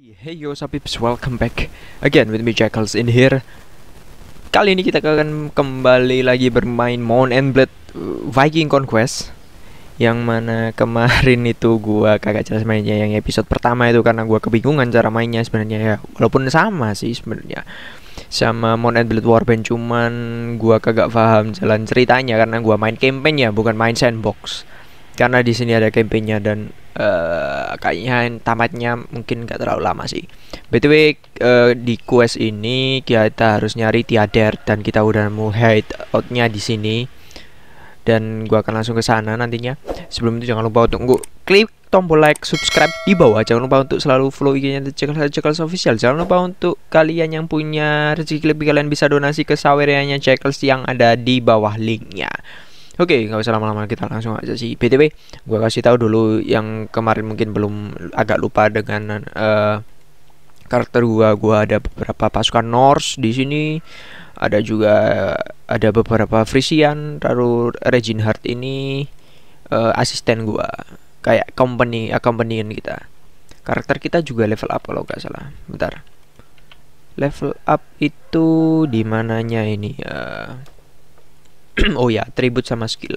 Hey yo sapips, welcome back again with me Jackals in here. Kali ini kita akan kembali lagi bermain Mount and Blade uh, Viking Conquest yang mana kemarin itu gua kagak jelas mainnya yang episode pertama itu karena gua kebingungan cara mainnya sebenarnya ya. Walaupun sama sih sebenarnya sama Mount and Blade Warband cuman gua kagak paham jalan ceritanya karena gua main campaign ya bukan main sandbox karena di sini ada campaignnya dan uh, kayaknya tamatnya mungkin nggak terlalu lama sih. btw uh, eh, di quest ini kita harus nyari tiader dan kita udah mau hide outnya di sini dan gua akan langsung ke sana nantinya. Sebelum itu jangan lupa untuk klik tombol like, subscribe di bawah. Jangan lupa untuk selalu follow IG-nya Cekal Cekal Official. Jangan lupa untuk kalian yang punya rezeki lebih kalian bisa donasi ke sawerianya Cekals yang ada di bawah linknya. Oke, okay, nggak usah lama-lama kita langsung aja sih. BTW, gue kasih tahu dulu yang kemarin mungkin belum agak lupa dengan uh, karakter gue. Gue ada beberapa pasukan Norse di sini. Ada juga ada beberapa Frisian, lalu Regin Hart ini uh, asisten gue. Kayak company, accompanying kita. Karakter kita juga level up kalau nggak salah. Bentar. Level up itu di mananya ini? Uh, oh ya, tribut sama skill.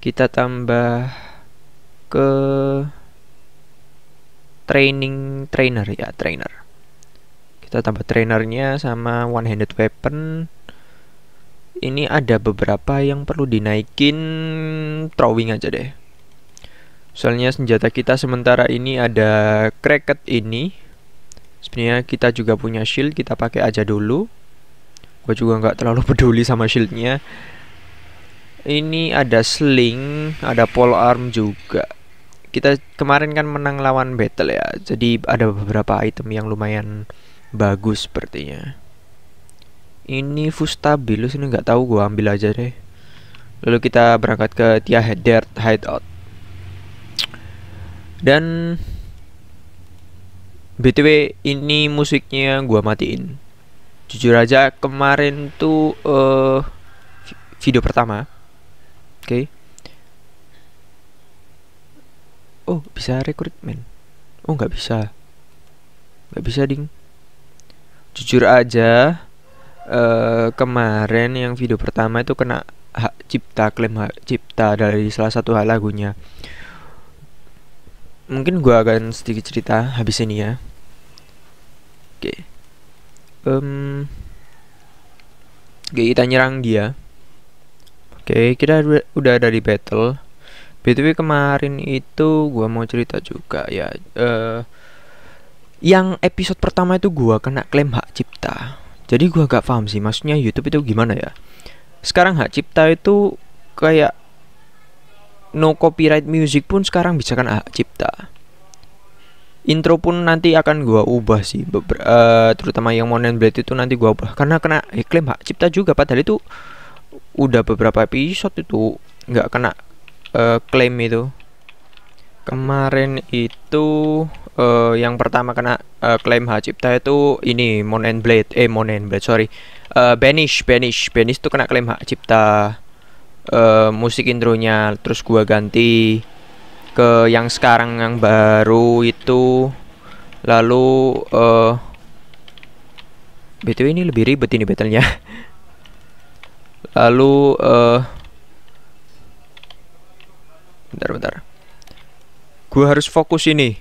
Kita tambah ke training trainer ya, trainer. Kita tambah trainernya sama one handed weapon. Ini ada beberapa yang perlu dinaikin throwing aja deh. Soalnya senjata kita sementara ini ada cracket ini. Sebenarnya kita juga punya shield, kita pakai aja dulu gue juga nggak terlalu peduli sama shieldnya ini ada sling ada pole arm juga kita kemarin kan menang lawan battle ya jadi ada beberapa item yang lumayan bagus sepertinya ini Fustabilus ini nggak tahu gue ambil aja deh lalu kita berangkat ke Tia Headert Hideout dan btw ini musiknya gue matiin jujur aja kemarin tuh uh, video pertama oke okay. oh bisa rekrutmen oh nggak bisa nggak bisa ding jujur aja uh, kemarin yang video pertama itu kena hak cipta klaim hak cipta dari salah satu hal lagunya mungkin gua akan sedikit cerita habis ini ya oke okay um, kita nyerang dia Oke okay, kita udah ada di battle BTW kemarin itu gua mau cerita juga ya uh, yang episode pertama itu gua kena klaim hak cipta jadi gua gak paham sih maksudnya YouTube itu gimana ya sekarang hak cipta itu kayak no copyright music pun sekarang bisa kan hak cipta intro pun nanti akan gua ubah sih Beber, uh, eh, terutama yang Monen Blade itu nanti gua ubah karena kena iklim hak cipta juga padahal itu udah beberapa episode itu nggak kena uh, klaim itu kemarin itu uh, yang pertama kena uh, klaim hak cipta itu ini Monen Blade eh Monen Blade sorry uh, Banish Banish Banish itu kena klaim hak cipta uh, musik intronya terus gua ganti ke yang sekarang yang baru itu lalu uh, eh, btw ini lebih ribet ini battlenya lalu uh, bentar bentar gue harus fokus ini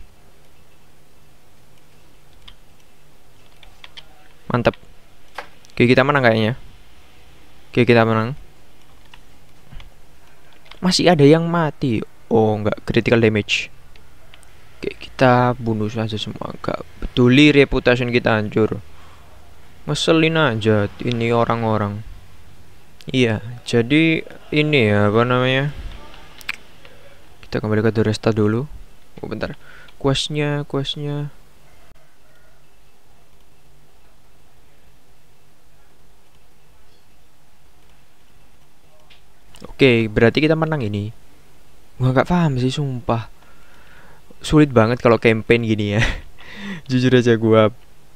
mantap oke kita menang kayaknya oke kita menang masih ada yang mati yuk oh enggak critical damage Oke, kita bunuh saja semua enggak peduli reputation kita hancur ngeselin aja ini orang-orang iya jadi ini ya apa namanya kita kembali ke Doresta dulu oh bentar questnya questnya Oke, okay, berarti kita menang ini gua nggak paham sih sumpah sulit banget kalau campaign gini ya jujur aja gua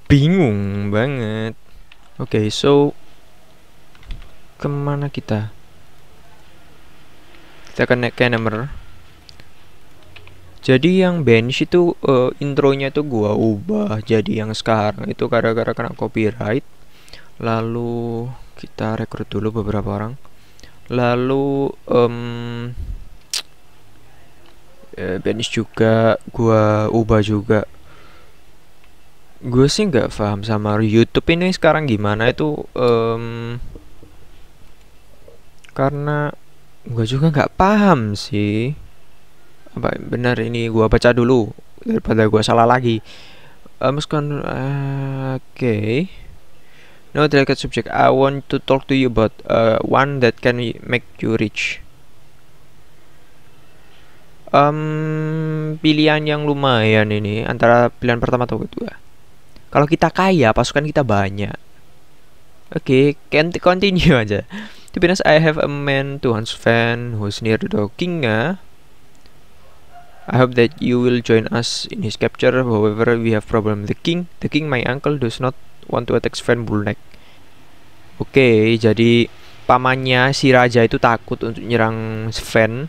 bingung banget oke okay, so kemana kita kita akan naik Kennemer jadi yang bench itu uh, intronya tuh gua ubah jadi yang sekarang itu gara-gara kena copyright lalu kita rekrut dulu beberapa orang lalu um, e, eh, bench juga gua ubah juga gue sih nggak paham sama YouTube ini sekarang gimana itu um, karena gue juga nggak paham sih apa benar ini gue baca dulu daripada gue salah lagi um, uh, oke okay. No delicate subject. I want to talk to you about uh, one that can make you rich um, pilihan yang lumayan ini antara pilihan pertama atau kedua. Kalau kita kaya, pasukan kita banyak. Oke, okay, continue aja. To be honest, I have a man to Hans who who's near the king I hope that you will join us in his capture. However, we have problem. The king, the king, my uncle does not want to attack Sven Bullneck. Oke, okay, jadi pamannya si raja itu takut untuk nyerang Sven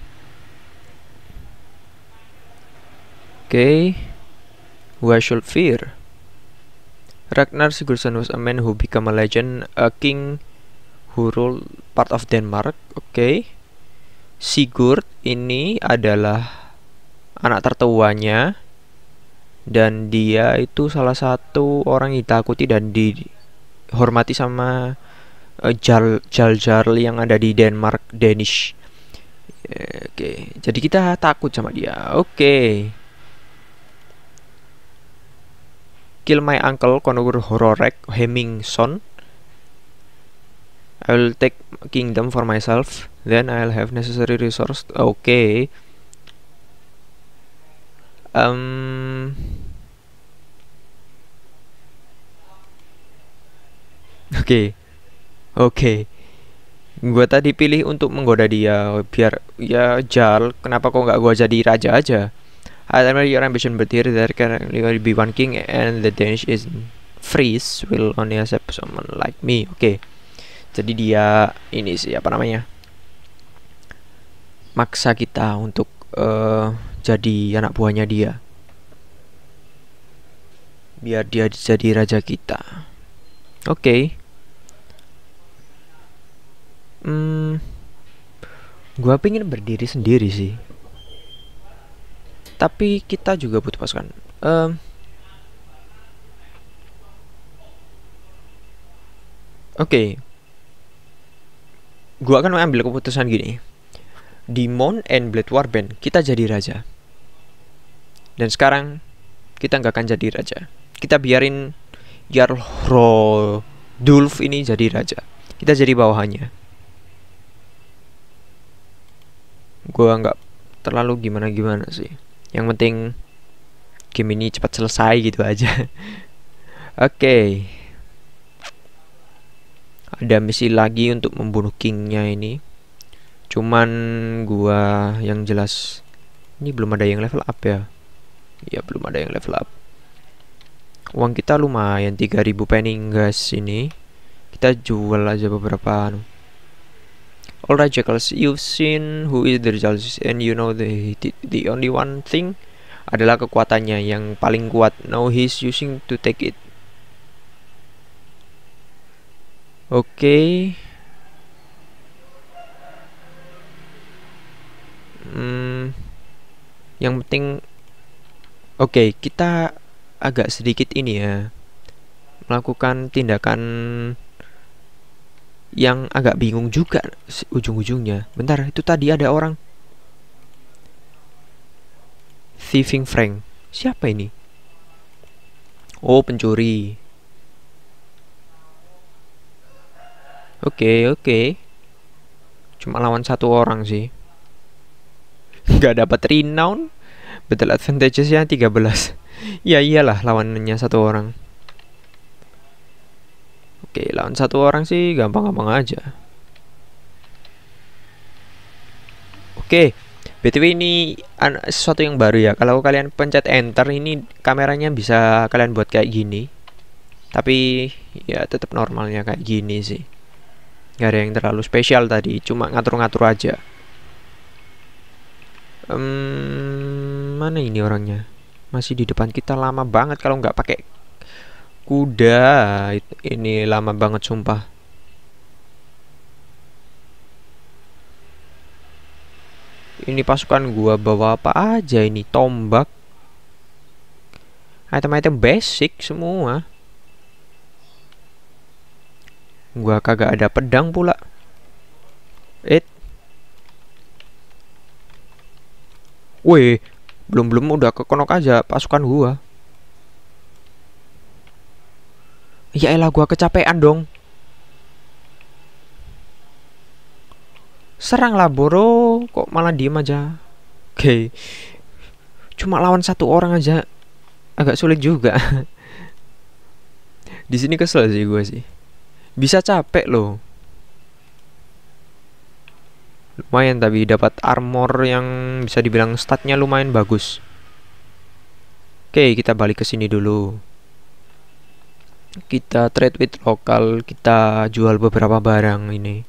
Okay, why should fear? Ragnar Sigurdsson was a man who became a legend, a king who ruled part of Denmark. Oke, okay. Sigurd ini adalah anak tertuanya dan dia itu salah satu orang yang ditakuti dan dihormati sama uh, eh, Jarl Jarl Jarl yang ada di Denmark Danish. Oke, eh, okay. jadi kita takut sama dia. Oke. Okay. Kill My Uncle Conor Hororek Hemmingson I will take kingdom for myself then I'll have necessary resource okay um oke okay. oke okay. gue tadi pilih untuk menggoda dia biar ya jal kenapa kok nggak gue jadi raja aja I remember your ambition, but here there can only be one king, and the Danish is freeze will only accept someone like me. Oke, okay. jadi dia ini sih apa namanya maksa kita untuk uh, jadi anak buahnya dia biar dia jadi raja kita oke okay. hmm gua pingin berdiri sendiri sih tapi kita juga butuh pasukan um, oke okay. gua akan mengambil keputusan gini Demon and Blade Warband kita jadi raja dan sekarang kita nggak akan jadi raja kita biarin Jarl Dulf ini jadi raja kita jadi bawahannya gua nggak terlalu gimana gimana sih yang penting game ini cepat selesai gitu aja oke okay. ada misi lagi untuk membunuh kingnya ini cuman gua yang jelas ini belum ada yang level up ya ya belum ada yang level up uang kita lumayan 3000 penning guys ini kita jual aja beberapa anu Alright, Jackals, you've seen who is the Rizalsis and you know the, the, the only one thing adalah kekuatannya yang paling kuat. Now he's using to take it. Okay. Hmm, yang penting oke, okay, kita agak sedikit ini ya. Melakukan tindakan yang agak bingung juga ujung-ujungnya. Bentar, itu tadi ada orang. Thieving Frank. Siapa ini? Oh, pencuri. Oke, okay, oke. Okay. Cuma lawan satu orang sih. Gak dapat renown. Battle advantagesnya 13. ya iyalah lawannya satu orang. Oke, lawan satu orang sih gampang-gampang aja. Oke, BTW ini sesuatu yang baru ya. Kalau kalian pencet enter ini kameranya bisa kalian buat kayak gini. Tapi ya tetap normalnya kayak gini sih. Gak ada yang terlalu spesial tadi, cuma ngatur-ngatur aja. Um, mana ini orangnya? Masih di depan kita lama banget kalau nggak pakai kuda ini lama banget sumpah ini pasukan gua bawa apa aja ini tombak item-item basic semua gua kagak ada pedang pula it weh belum-belum udah kekonok aja pasukan gua Ya elah gua kecapean dong. Seranglah bro kok malah diem aja. Oke. Okay. Cuma lawan satu orang aja agak sulit juga. Di sini kesel sih gue sih. Bisa capek loh. Lumayan tapi dapat armor yang bisa dibilang statnya lumayan bagus. Oke, kita balik ke sini dulu kita trade with lokal kita jual beberapa barang ini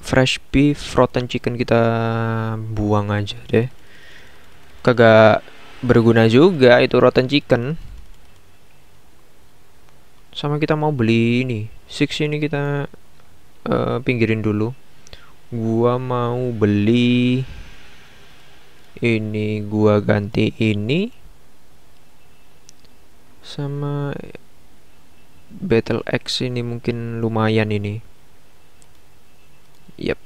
fresh beef rotten chicken kita buang aja deh kagak berguna juga itu rotten chicken sama kita mau beli ini six ini kita uh, pinggirin dulu gua mau beli ini gua ganti ini sama Battle X ini mungkin lumayan ini yep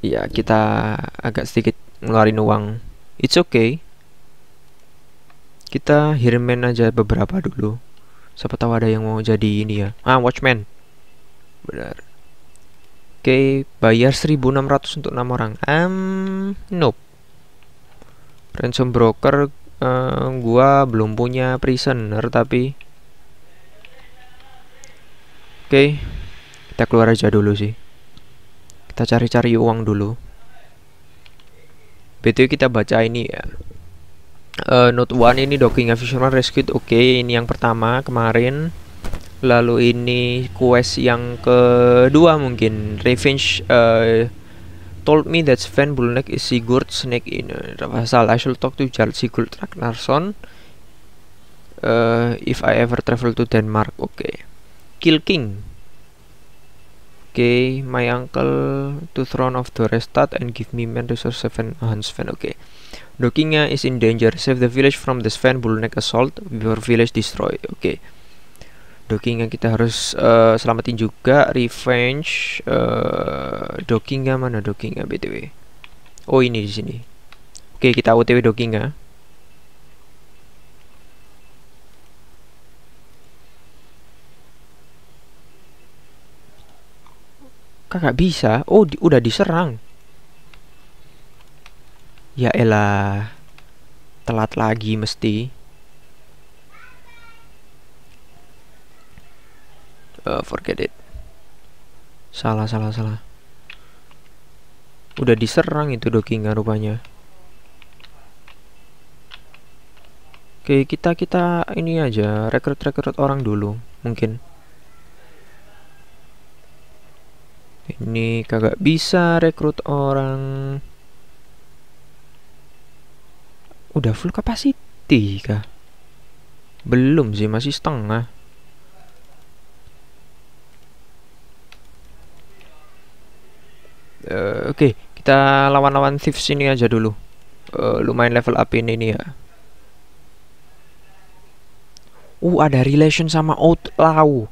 ya kita agak sedikit ngeluarin uang it's okay kita Hirman aja beberapa dulu siapa tahu ada yang mau jadi ini ya ah Watchman benar oke okay, bayar 1600 untuk 6 orang um, nope ransom broker uh, gua belum punya prisoner tapi oke okay. kita keluar aja dulu sih kita cari-cari uang dulu BTW kita baca ini ya uh, Note one ini docking official rescued oke okay, ini yang pertama kemarin lalu ini quest yang kedua mungkin revenge uh, told me that Sven Bulnek is Sigurd Snake in Ravasal. Uh, I shall talk to Jarl Sigurd Ragnarsson uh, if I ever travel to Denmark. Okay. Kill King. okay, my uncle to throne of the restart and give me resource Seven uh, hands Oke. Okay. Dokinga is in danger. Save the village from the Sven Bulnek assault. Your village destroyed. Okay docking yang kita harus uh, selamatin juga revenge uh, docking mana docking btw oh ini di sini oke kita otw docking ya. kakak bisa oh di, udah diserang ya elah telat lagi mesti uh, forget it salah salah salah udah diserang itu nggak kan rupanya oke kita kita ini aja rekrut rekrut orang dulu mungkin ini kagak bisa rekrut orang udah full capacity kah belum sih masih setengah Eh, oke okay, kita lawan-lawan thieves ini aja dulu uh, lumayan level up ini ini ya uh ada relation sama outlaw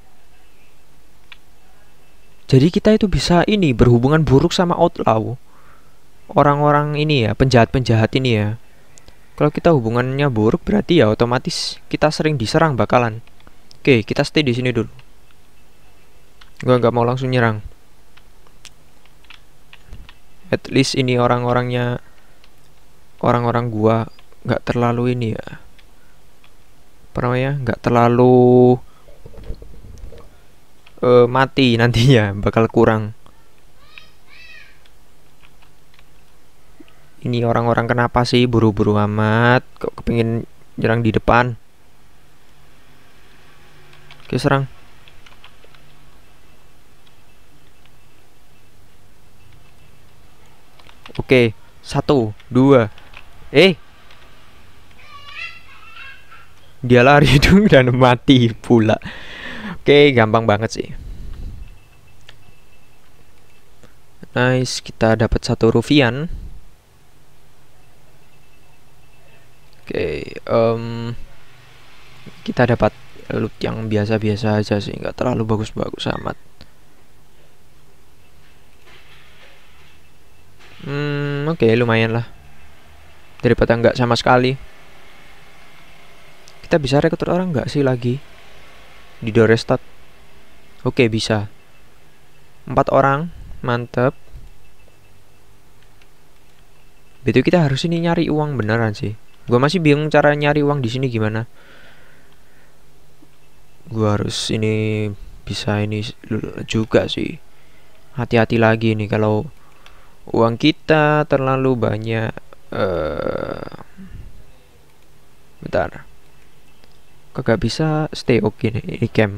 jadi kita itu bisa ini berhubungan buruk sama outlaw orang-orang ini ya penjahat-penjahat ini ya kalau kita hubungannya buruk berarti ya otomatis kita sering diserang bakalan oke kita stay di sini dulu gua nggak mau langsung nyerang at least ini orang-orangnya orang-orang gua nggak terlalu ini ya apa namanya nggak terlalu uh, mati nantinya bakal kurang ini orang-orang kenapa sih buru-buru amat kok kepingin jarang di depan oke serang Oke, satu, dua. Eh, dia lari dulu dan mati pula. Oke, gampang banget sih. Nice, kita dapat satu rufian. Oke, um, kita dapat loot yang biasa-biasa aja sih, nggak terlalu bagus-bagus amat. oke okay, lumayan lah daripada nggak sama sekali kita bisa rekrut orang nggak sih lagi di Dorestad oke okay, bisa empat orang mantep betul kita harus ini nyari uang beneran sih gue masih bingung cara nyari uang di sini gimana gue harus ini bisa ini juga sih hati-hati lagi nih kalau uang kita terlalu banyak uh, bentar kagak bisa stay oke okay nih ini camp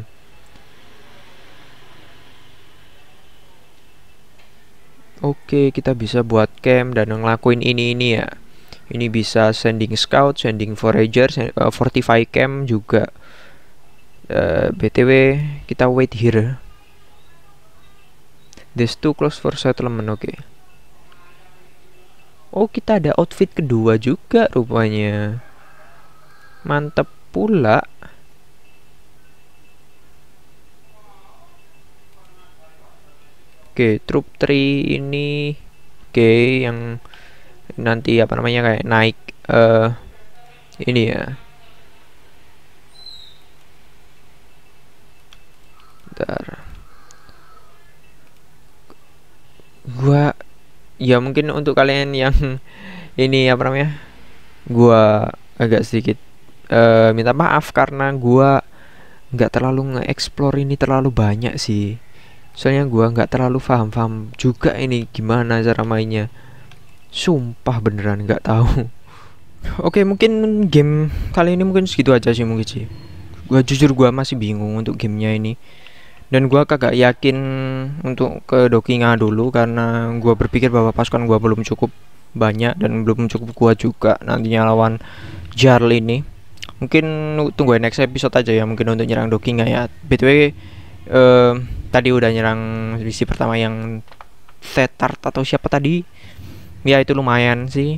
Oke, okay, kita bisa buat camp dan ngelakuin ini ini ya. Ini bisa sending scout, sending forager, send, uh, eh, fortify camp juga. Uh, eh, BTW, kita wait here. This too close for settlement, oke. Okay. Oh kita ada outfit kedua juga rupanya Mantep pula Oke troop 3 ini Oke yang nanti apa namanya kayak naik uh, Ini ya Bentar Gua ya mungkin untuk kalian yang ini apa namanya gua agak sedikit uh, minta maaf karena gua nggak terlalu nge-explore ini terlalu banyak sih soalnya gua nggak terlalu paham-paham juga ini gimana cara mainnya sumpah beneran nggak tahu oke mungkin game kali ini mungkin segitu aja sih mungkin sih gua jujur gua masih bingung untuk gamenya ini dan gue kagak yakin untuk ke dockinga dulu karena gue berpikir bahwa pasukan gue belum cukup banyak dan belum cukup kuat juga nantinya lawan Jarl ini mungkin tungguin next episode aja ya mungkin untuk nyerang dockinga ya btw uh, eh, tadi udah nyerang misi pertama yang Tetart atau siapa tadi ya itu lumayan sih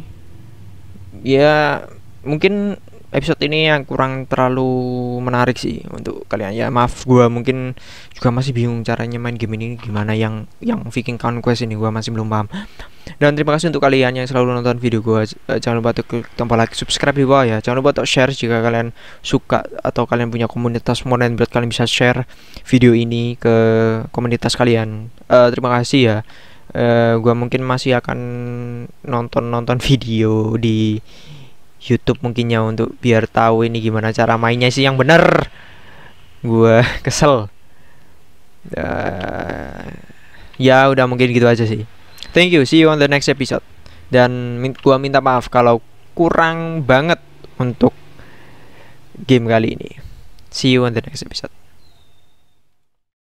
ya mungkin episode ini yang kurang terlalu menarik sih untuk kalian ya maaf gua mungkin juga masih bingung caranya main game ini gimana yang yang Viking Conquest ini gua masih belum paham dan terima kasih untuk kalian yang selalu nonton video gua eh, jangan lupa untuk klik tombol like subscribe di bawah ya jangan lupa untuk share jika kalian suka atau kalian punya komunitas modern buat kalian bisa share video ini ke komunitas kalian uh, terima kasih ya uh, gua mungkin masih akan nonton nonton video di YouTube mungkin ya untuk biar tahu ini gimana cara mainnya sih yang bener. Gua kesel. Uh, ya udah mungkin gitu aja sih. Thank you, see you on the next episode. Dan gue gua minta maaf kalau kurang banget untuk game kali ini. See you on the next episode.